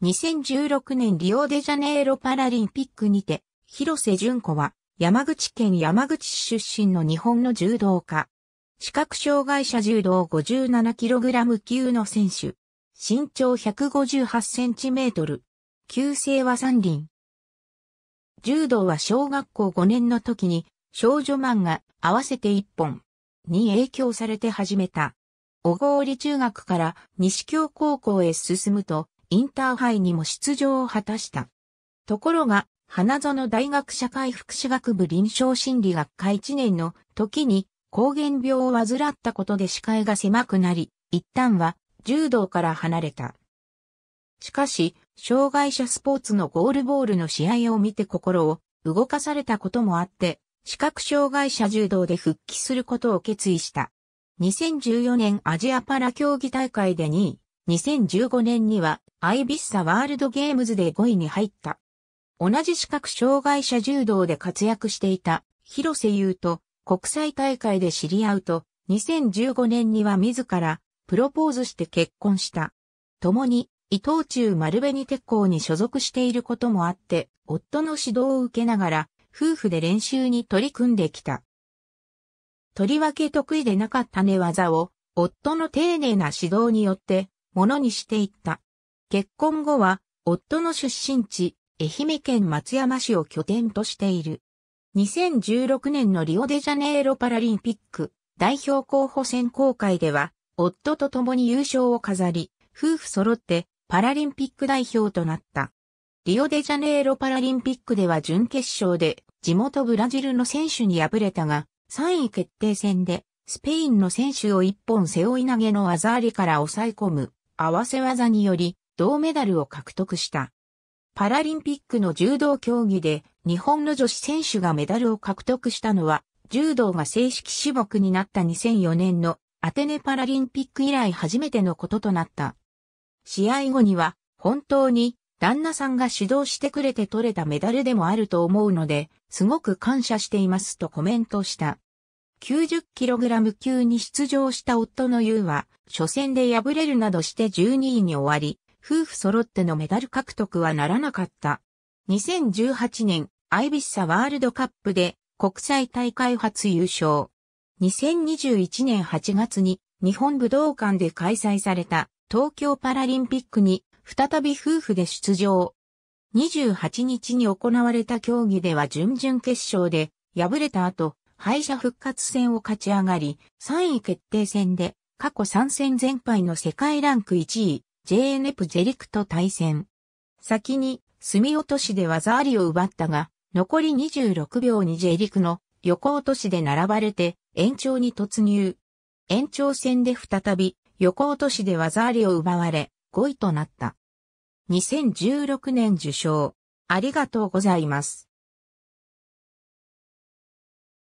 2016年リオデジャネイロパラリンピックにて、広瀬淳子は山口県山口市出身の日本の柔道家。視覚障害者柔道 57kg 級の選手。身長 158cm。旧姓は三輪。柔道は小学校5年の時に少女漫画合わせて1本に影響されて始めた。小郡中学から西京高校へ進むとインターハイにも出場を果たした。ところが、花園大学社会福祉学部臨床心理学科1年の時に抗原病を患ったことで視界が狭くなり、一旦は柔道から離れた。しかし、障害者スポーツのゴールボールの試合を見て心を動かされたこともあって、視覚障害者柔道で復帰することを決意した。2014年アジアパラ競技大会で2位、2015年にはアイビッサワールドゲームズで5位に入った。同じ視覚障害者柔道で活躍していた広瀬優と国際大会で知り合うと、2015年には自らプロポーズして結婚した。共に伊藤忠丸紅鉄工に所属していることもあって、夫の指導を受けながら、夫婦で練習に取り組んできた。とりわけ得意でなかった寝技を、夫の丁寧な指導によって、ものにしていった。結婚後は、夫の出身地、愛媛県松山市を拠点としている。2016年のリオデジャネイロパラリンピック代表候補選考会では、夫と共に優勝を飾り、夫婦揃ってパラリンピック代表となった。リオデジャネイロパラリンピックでは準決勝で地元ブラジルの選手に敗れたが、3位決定戦でスペインの選手を1本背負い投げの技ありから抑え込む合わせ技により銅メダルを獲得した。パラリンピックの柔道競技で日本の女子選手がメダルを獲得したのは、柔道が正式種目になった2004年のアテネパラリンピック以来初めてのこととなった。試合後には、本当に旦那さんが指導してくれて取れたメダルでもあると思うので、すごく感謝していますとコメントした。90kg 級に出場した夫の優は、初戦で敗れるなどして12位に終わり、夫婦揃ってのメダル獲得はならなかった。2018年、アイビッサワールドカップで国際大会初優勝。2021年8月に日本武道館で開催された東京パラリンピックに再び夫婦で出場。28日に行われた競技では準々決勝で敗れた後、敗者復活戦を勝ち上がり、3位決定戦で過去3戦全敗の世界ランク1位、JNF ジェリクと対戦。先に、墨落としで技ありを奪ったが、残り26秒にジェリクの横落としで並ばれて延長に突入。延長戦で再び横落としで技ありを奪われ5位となった。2016年受賞。ありがとうございます。